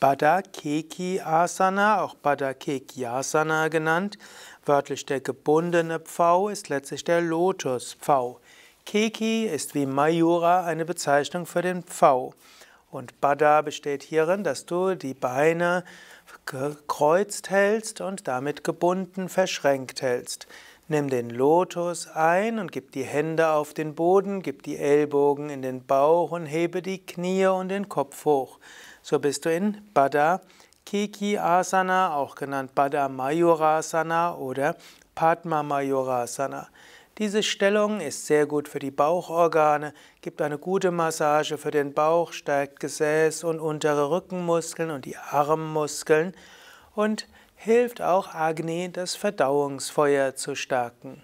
Badakeki Asana, auch Badakeki Asana genannt. Wörtlich der gebundene Pfau ist letztlich der Lotus Pfau. Keki ist wie Mayura eine Bezeichnung für den Pfau. Und Bada besteht hierin, dass du die Beine gekreuzt hältst und damit gebunden verschränkt hältst. Nimm den Lotus ein und gib die Hände auf den Boden, gib die Ellbogen in den Bauch und hebe die Knie und den Kopf hoch. So bist du in Bada Kiki Asana, auch genannt Bada Mayurasana oder Padma Mayurasana. Diese Stellung ist sehr gut für die Bauchorgane, gibt eine gute Massage für den Bauch, stärkt Gesäß und untere Rückenmuskeln und die Armmuskeln und hilft auch Agni, das Verdauungsfeuer zu stärken.